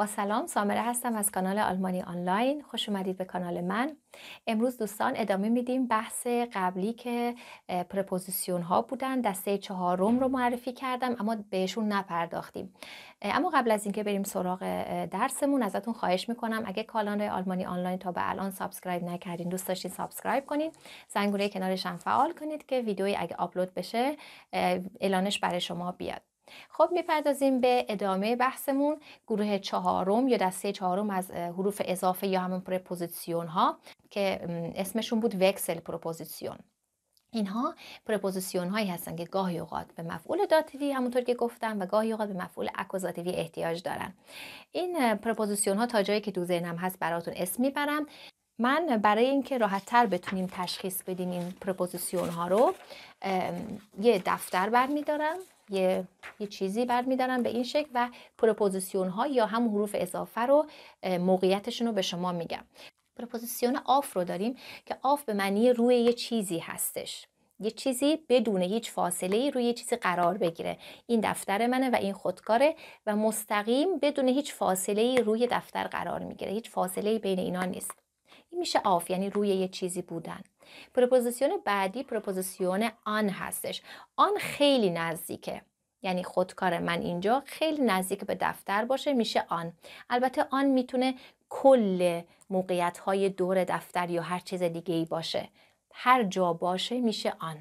با سلام سامره هستم از کانال آلمانی آنلاین خوش اومدید به کانال من امروز دوستان ادامه میدیم بحث قبلی که پرپوزیسیون ها بودن دسته چهارم رو معرفی کردم اما بهشون نپرداختیم اما قبل از اینکه بریم سراغ درسمون ازتون خواهش میکنم اگه کانال آلمانی آنلاین تا به الان سابسکرایب نکردین دوست داشتین سابسکرایب کنین زنگوله کنارش هم فعال کنید که ویدیوی اگه آپلود بشه اعلانش برای شما بیاد خب میپردازیم به ادامه بحثمون گروه چهارم یا دسته چهارم از حروف اضافه یا همون پرپوزیسیون ها که اسمشون بود وکسل پرپوزیسیون اینها پرپوزیسیون هایی هستن که گاهی اوقات به مفعول داتیوی همونطور که گفتم و گاهی اوقات به مفعول اکوزاتیوی احتیاج دارن این پرپوزیسیون ها تا جایی که تو ذهنم هست براتون اسم میبرم من برای اینکه تر بتونیم تشخیص بدیم این پرپوزیسیون ها رو یه دفتر برمیدارم یه, یه چیزی برمیدارن به این شکل و پروپوزیسیون ها یا هم حروف اضافه رو موقعیتشون رو به شما میگم پروپوزیسیون آف رو داریم که آف به معنی روی یه چیزی هستش یه چیزی بدون هیچ فاصله ای روی یه چیزی قرار بگیره این دفتر منه و این خودکاره و مستقیم بدون هیچ فاصله ای روی دفتر قرار میگیره هیچ فاصله ای بین اینا نیست این میشه آف یعنی روی یه چیزی بودن پروپوزیسیون بعدی پروپوزیسیون آن هستش آن خیلی نزدیکه یعنی خودکار من اینجا خیلی نزدیک به دفتر باشه میشه آن البته آن میتونه کل موقعیت های دور دفتر یا هر چیز دیگه ای باشه هر جا باشه میشه آن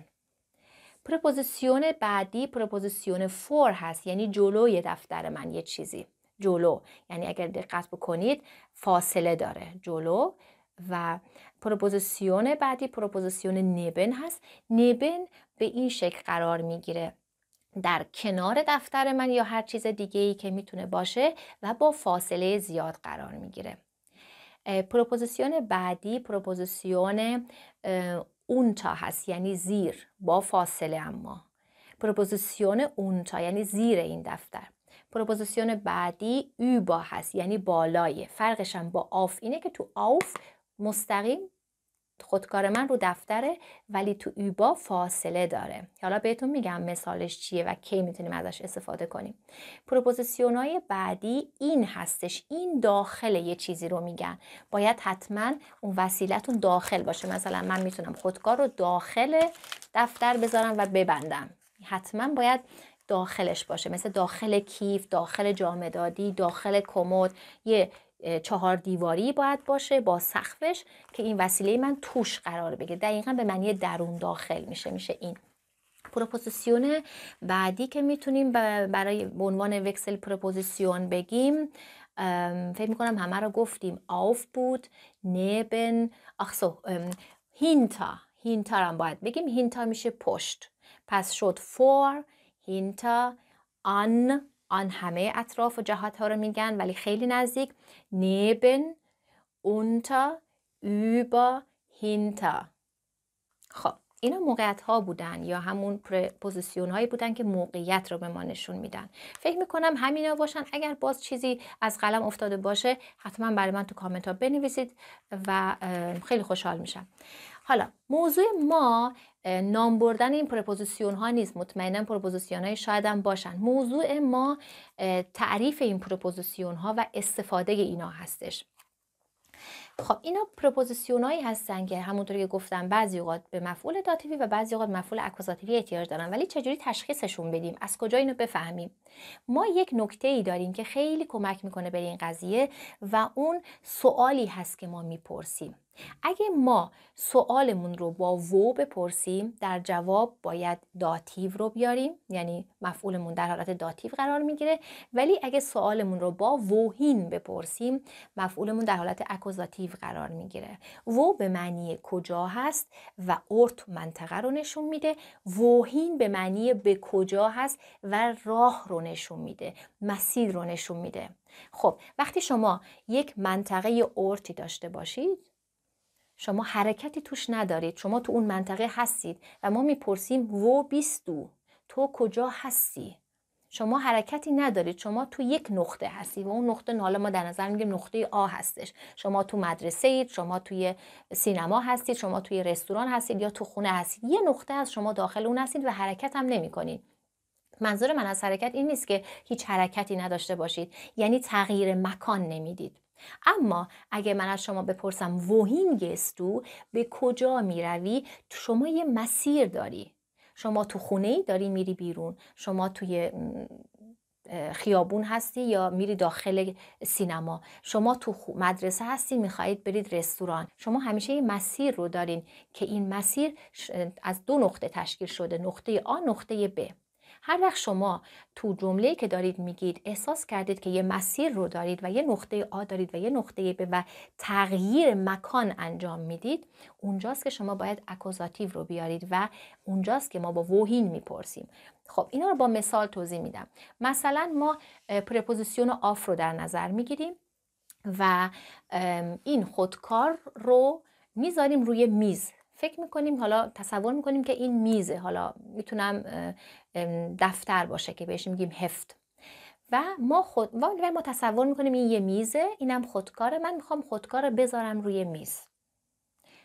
پروپوزیسیون بعدی پروپوزیسیون فور هست یعنی جلوی دفتر من یه چیزی جلو یعنی اگر دقت بکنید فاصله داره جلو و پروپوزیسیون بعدی پروپوزیسیون نبن هست نبن به این شکل قرار میگیره در کنار دفتر من یا هر چیز دیگه ای که میتونه باشه و با فاصله زیاد قرار میگیره پروپوزیسیون بعدی پروپوزیسیون اونتا هست یعنی زیر با فاصله اما پروپوزیسیون اونتا یعنی زیر این دفتر پروپوزیسیون بعدی اوبا هست یعنی بالایه فرقش هم با آف اینه که تو آف مستقیم خودکار من رو دفتره ولی تو ایبا فاصله داره حالا بهتون میگم مثالش چیه و کی میتونیم ازش استفاده کنیم پروپوزیسیون های بعدی این هستش این داخل یه چیزی رو میگن باید حتما اون وسیلتون داخل باشه مثلا من میتونم خودکار رو داخل دفتر بذارم و ببندم حتما باید داخلش باشه مثل داخل کیف داخل جامدادی داخل کمد یه چهار دیواری باید باشه با سقفش که این وسیله من توش قرار بگیره دقیقا به معنی درون داخل میشه میشه این پروپوزیسیون بعدی که میتونیم برای به عنوان وکسل پروپوزیسیون بگیم فکر میکنم همه رو گفتیم آف بود نبن آخسو هینتا هینتا هم باید بگیم هینتا میشه پشت پس شد فور هینتا آن آن همه اطراف و جهات ها رو میگن ولی خیلی نزدیک neben اونتا، اوبا هینتا. خب اینا موقعیت ها بودن یا همون پوزیسیون هایی بودن که موقعیت رو به ما نشون میدن فکر میکنم همینا باشن اگر باز چیزی از قلم افتاده باشه حتما برای من تو کامنت ها بنویسید و خیلی خوشحال میشم حالا موضوع ما نام بردن این پروپوزیسیون ها نیست مطمئنا پروپوزیسیون های شاید هم باشن موضوع ما تعریف این پروپوزیسیون ها و استفاده اینا هستش خب اینا پروپوزیسیون هایی هستن که همونطور که گفتم بعضی اوقات به مفعول داتیوی و بعضی اوقات مفعول اکوزاتیوی احتیاج دارن ولی چجوری تشخیصشون بدیم از کجا اینو بفهمیم ما یک نکته ای داریم که خیلی کمک میکنه به این قضیه و اون سوالی هست که ما میپرسیم اگه ما سوالمون رو با وو بپرسیم در جواب باید داتیو رو بیاریم یعنی مفعولمون در حالت داتیو قرار میگیره ولی اگه سوالمون رو با ووهین بپرسیم مفعولمون در حالت اکوزاتیو قرار میگیره و به معنی کجا هست و اورت منطقه رو نشون میده ووهین به معنی به کجا هست و راه رو نشون میده مسیر رو نشون میده خب وقتی شما یک منطقه ارتی داشته باشید شما حرکتی توش ندارید شما تو اون منطقه هستید و ما میپرسیم و بیستو تو کجا هستی شما حرکتی ندارید شما تو یک نقطه هستید و اون نقطه حالا ما در نظر میگیم نقطه آ هستش شما تو مدرسه اید شما توی سینما هستید شما توی رستوران هستید یا تو خونه هستید یه نقطه از شما داخل اون هستید و حرکت هم نمیکنید منظور من از حرکت این نیست که هیچ حرکتی نداشته باشید یعنی تغییر مکان نمیدید اما اگه من از شما بپرسم ووهین گستو به کجا می روی شما یه مسیر داری شما تو خونه ای داری میری بیرون شما توی خیابون هستی یا میری داخل سینما شما تو مدرسه هستی میخواهید برید رستوران شما همیشه یه مسیر رو دارین که این مسیر از دو نقطه تشکیل شده نقطه آ نقطه ب هر وقت شما تو جمله که دارید میگید احساس کردید که یه مسیر رو دارید و یه نقطه آ دارید و یه نقطه به و تغییر مکان انجام میدید اونجاست که شما باید اکوزاتیو رو بیارید و اونجاست که ما با ووهین میپرسیم خب اینا رو با مثال توضیح میدم مثلا ما پرپوزیسیون آف رو در نظر میگیریم و این خودکار رو میذاریم روی میز فکر میکنیم حالا تصور میکنیم که این میزه حالا میتونم دفتر باشه که بهش میگیم هفت و ما خود و ما تصور میکنیم این یه میزه اینم خودکاره من میخوام خودکار بذارم روی میز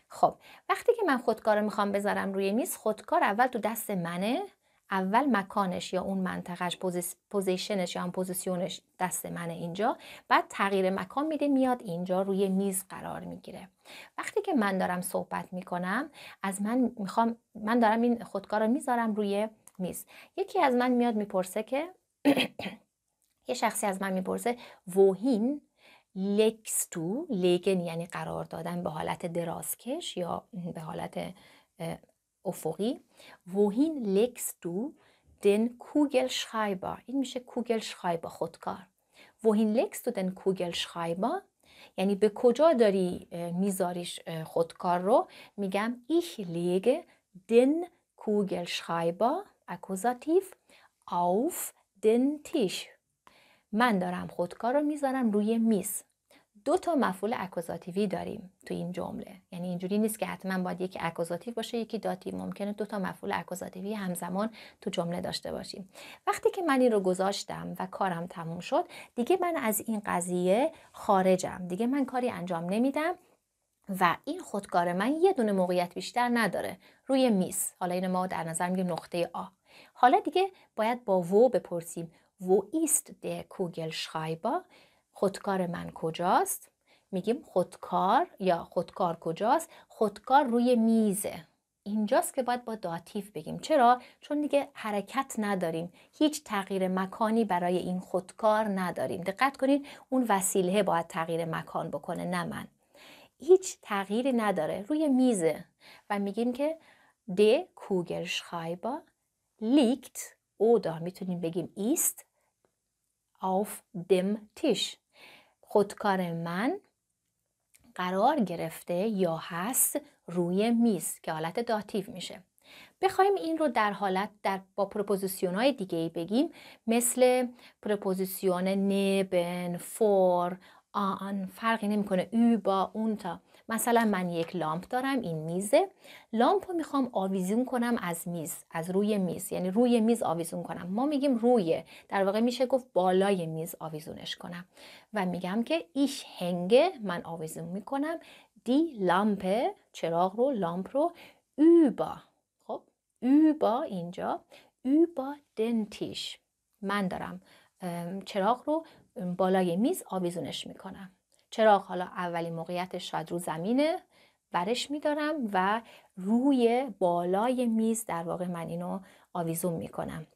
خب وقتی که من خودکار میخوام بذارم روی میز خودکار اول تو دست منه اول مکانش یا اون منطقهش پوزیشنش یا اون پوزیشنش دست من اینجا بعد تغییر مکان میده میاد اینجا روی میز قرار میگیره وقتی که من دارم صحبت میکنم از من میخوام من دارم این خودکار رو میذارم روی میز یکی از من میاد میپرسه که یه شخصی از من میپرسه ووهین لکس تو لگن یعنی قرار دادن به حالت درازکش یا به حالت افقی ووهین لکس دو کوگل شخایبا این میشه کوگل شخایبا خودکار وهین لکس تو دن شخایبا یعنی به کجا داری میذاریش خودکار رو میگم لیگ دن کوگل شخایبا اکوزاتیف آف دن تیش من دارم خودکار رو میذارم روی میز دو تا مفعول اکوزاتیوی داریم تو این جمله یعنی اینجوری نیست که حتما باید یکی اکوزاتیو باشه یکی داتی ممکنه دو تا مفعول اکوزاتیوی همزمان تو جمله داشته باشیم وقتی که من این رو گذاشتم و کارم تموم شد دیگه من از این قضیه خارجم دیگه من کاری انجام نمیدم و این خودکار من یه دونه موقعیت بیشتر نداره روی میز حالا این ما در نظر میگیم نقطه آ حالا دیگه باید با و بپرسیم و ایست د کوگل خودکار من کجاست میگیم خودکار یا خودکار کجاست خودکار روی میزه اینجاست که باید با داتیف بگیم چرا چون دیگه حرکت نداریم هیچ تغییر مکانی برای این خودکار نداریم دقت کنید اون وسیله باید تغییر مکان بکنه نه من هیچ تغییری نداره روی میزه و میگیم که د کوگرشخایبا لیکت اودا میتونیم بگیم ایست auf dem Tisch خودکار من قرار گرفته یا هست روی میز که حالت داتیو میشه بخوایم این رو در حالت در با پروپوزیسیون های دیگه بگیم مثل پروپوزیسیون نبن فور آن فرقی نمیکنه او با اون تا مثلا من یک لامپ دارم این میزه لامپ رو میخوام آویزون کنم از میز از روی میز یعنی روی میز آویزون کنم ما میگیم روی در واقع میشه گفت بالای میز آویزونش کنم و میگم که ایش هنگه من آویزون میکنم دی لامپ چراغ رو لامپ رو اوبا خب اوبا اینجا اوبا دنتیش من دارم چراغ رو بالای میز آویزونش میکنم چرا؟ حالا اولین موقعیتش شاید رو زمینه ورش میدارم و روی بالای میز در واقع من اینو آویزون میکنم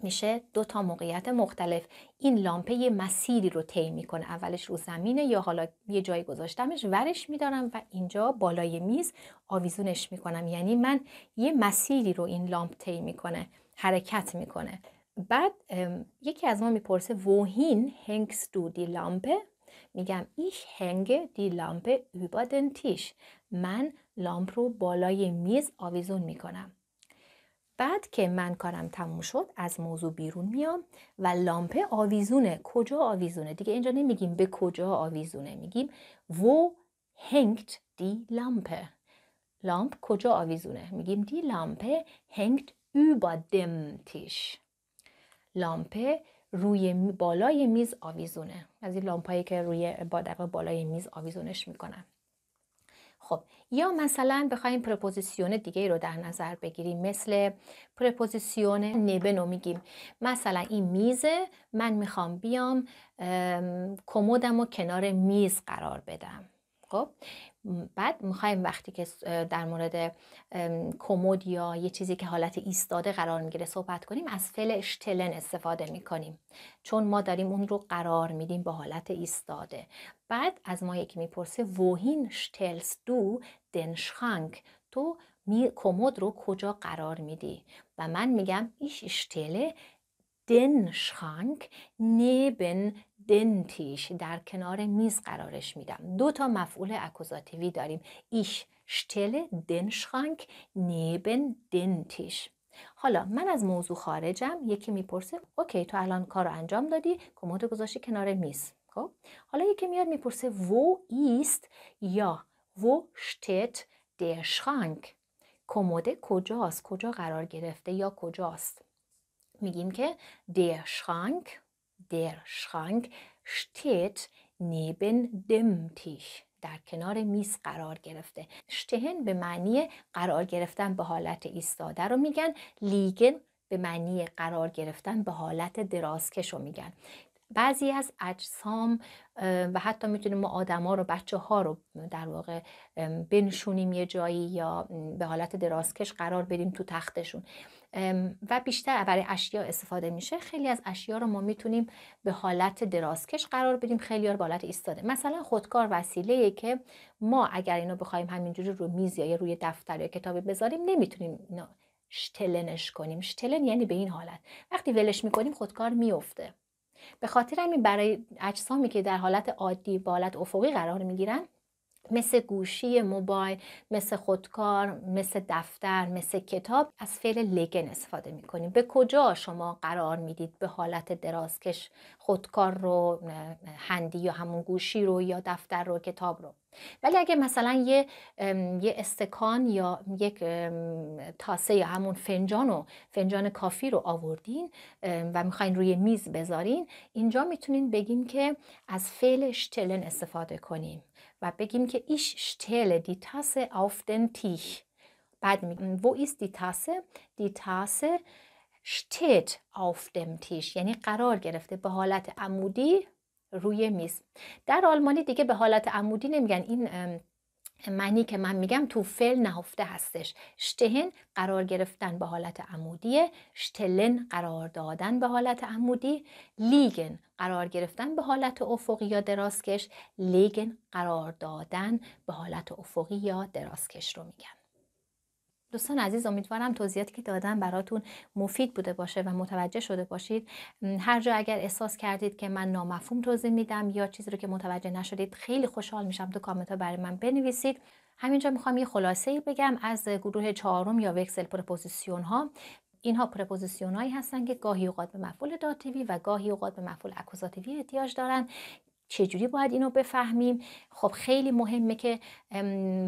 میشه دو تا موقعیت مختلف این لامپه یه مسیری رو طی میکنه اولش رو زمینه یا حالا یه جایی گذاشتمش ورش میدارم و اینجا بالای میز آویزونش میکنم یعنی من یه مسیری رو این لامپ طی میکنه حرکت میکنه بعد یکی از ما میپرسه وهین هنگس دودی لامپه میگم ایش هنگ دی لامپه اوبا تیش. من لامپ رو بالای میز آویزون میکنم بعد که من کارم تموم شد از موضوع بیرون میام و لامپه آویزونه کجا آویزونه دیگه اینجا نمیگیم به کجا آویزونه میگیم و هنگت دی لامپه لامپ کجا آویزونه میگیم دی لامپه هنگت اوبا دم تیش. لامپه روی بالای میز آویزونه از این لامپایی که روی با بالای میز آویزونش میکنن خب یا مثلا بخوایم پرپوزیسیون دیگه رو در نظر بگیریم مثل پرپوزیسیون نبنو میگیم مثلا این میزه من میخوام بیام کمدم و کنار میز قرار بدم خب بعد میخوایم وقتی که در مورد کمد یا یه چیزی که حالت ایستاده قرار میگیره صحبت کنیم از فعل اشتلن استفاده میکنیم چون ما داریم اون رو قرار میدیم با حالت ایستاده بعد از ما یکی میپرسه وهین شتلس دو دنشخانک تو می کمد رو کجا قرار میدی و من میگم ایش اشتله دن شخانک نیبن دنتیش در کنار میز قرارش میدم دو تا مفعول اکوزاتیوی داریم ایش شتل دنشخانک نیبن دنتیش. حالا من از موضوع خارجم یکی میپرسه اوکی تو الان کار انجام دادی کمد گذاشتی کنار میز خب حالا یکی میاد میپرسه و ایست یا وو شتت در کموده کجاست کجا قرار گرفته یا کجاست میگیم که der در Schrank شتیت neben dem Tisch. در کنار میز قرار گرفته شتهن به معنی قرار گرفتن به حالت ایستاده رو میگن لیگن به معنی قرار گرفتن به حالت درازکش رو میگن بعضی از اجسام و حتی میتونیم ما آدما رو بچه ها رو در واقع بنشونیم یه جایی یا به حالت درازکش قرار بدیم تو تختشون و بیشتر برای اشیا استفاده میشه خیلی از اشیا رو ما میتونیم به حالت درازکش قرار بدیم خیلی رو به حالت ایستاده مثلا خودکار وسیله که ما اگر اینو بخوایم همینجوری رو میز یا روی دفتر یا کتابی بذاریم نمیتونیم اینا شتلنش کنیم شتلن یعنی به این حالت وقتی ولش میکنیم خودکار میفته به خاطر همین برای اجسامی که در حالت عادی به حالت افقی قرار میگیرن مثل گوشی موبایل مثل خودکار مثل دفتر مثل کتاب از فعل لگن استفاده میکنیم به کجا شما قرار میدید به حالت درازکش خودکار رو هندی یا همون گوشی رو یا دفتر رو کتاب رو ولی اگه مثلا یه یه استکان یا یک تاسه یا همون فنجان و فنجان کافی رو آوردین و میخواین روی میز بذارین اینجا میتونین بگیم که از فعل شتلن استفاده کنیم و بگیم که ایش شتل دی تاسه auf den تیخ بعد میگیم و ایست دی تاسه Die تاسه steht auf dem یعنی قرار گرفته به حالت عمودی روی میز. در آلمانی دیگه به حالت عمودی نمیگن این معنی که من میگم تو فعل نهفته هستش شتهن قرار گرفتن به حالت عمودی شتلن قرار دادن به حالت عمودی لیگن قرار گرفتن به حالت افقی یا درازکش لیگن قرار دادن به حالت افقی یا درازکش رو میگم دوستان عزیز امیدوارم توضیحاتی که دادم براتون مفید بوده باشه و متوجه شده باشید هر جا اگر احساس کردید که من نامفهوم توضیح میدم یا چیزی رو که متوجه نشدید خیلی خوشحال میشم تو کامنت ها برای من بنویسید همینجا میخوام یه خلاصه ای بگم از گروه چهارم یا وکسل پرپوزیسیون ها اینها پرپوزیسیون هایی هستن که گاهی اوقات به مفعول داتیوی و گاهی اوقات به مفعول اکوزاتیوی احتیاج دارن چجوری باید اینو بفهمیم خب خیلی مهمه که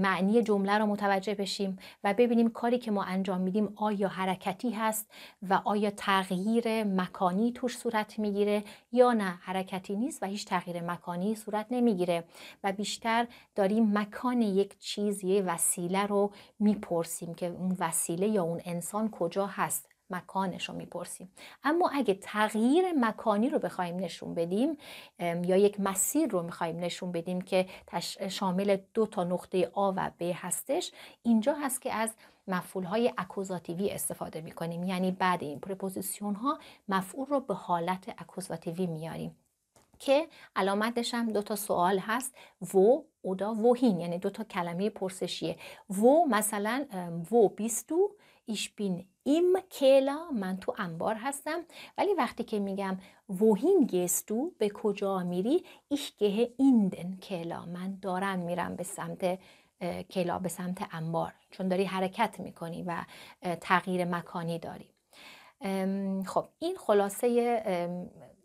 معنی جمله رو متوجه بشیم و ببینیم کاری که ما انجام میدیم آیا حرکتی هست و آیا تغییر مکانی توش صورت میگیره یا نه حرکتی نیست و هیچ تغییر مکانی صورت نمیگیره و بیشتر داریم مکان یک چیز یه وسیله رو میپرسیم که اون وسیله یا اون انسان کجا هست مکانش رو میپرسیم اما اگه تغییر مکانی رو بخوایم نشون بدیم یا یک مسیر رو میخوایم نشون بدیم که شامل دو تا نقطه آ و ب هستش اینجا هست که از مفعول های اکوزاتیوی استفاده می یعنی بعد این پرپوزیسیون ها مفعول رو به حالت اکوزاتیوی میاریم که علامتش هم دو تا سوال هست و اودا وهین یعنی دو تا کلمه پرسشیه و مثلا و بیستو ایش بین ایم کلا من تو انبار هستم ولی وقتی که میگم وهین گستو به کجا میری ایش گه ایندن کلا من دارم میرم به سمت کلا به سمت انبار چون داری حرکت میکنی و تغییر مکانی داری خب این خلاصه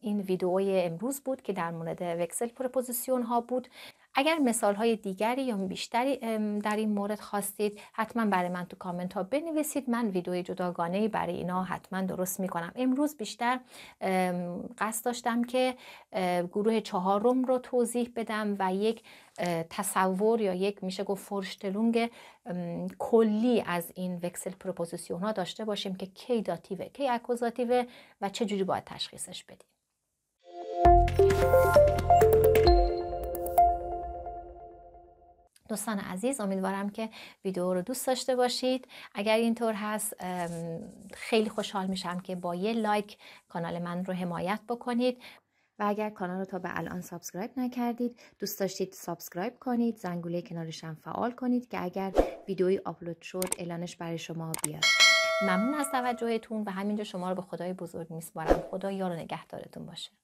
این ویدئوی امروز بود که در مورد وکسل پرپوزیسیون ها بود اگر مثال های دیگری یا بیشتری در این مورد خواستید حتما برای من تو کامنت ها بنویسید من ویدئوی جداگانه ای برای اینا حتما درست میکنم امروز بیشتر قصد داشتم که گروه چهارم رو توضیح بدم و یک تصور یا یک میشه گفت فرشتلونگ کلی از این وکسل پروپوزیسیون داشته باشیم که کی کی اکوزاتیوه و چه جوری باید تشخیصش بدیم دوستان عزیز امیدوارم که ویدیو رو دوست داشته باشید اگر اینطور هست خیلی خوشحال میشم که با یه لایک کانال من رو حمایت بکنید و اگر کانال رو تا به الان سابسکرایب نکردید دوست داشتید سابسکرایب کنید زنگوله کنارش هم فعال کنید که اگر ویدیوی آپلود شد اعلانش برای شما بیاد ممنون از توجهتون و همینجا شما رو به خدای بزرگ میسپارم خدا یار و نگهدارتون باشه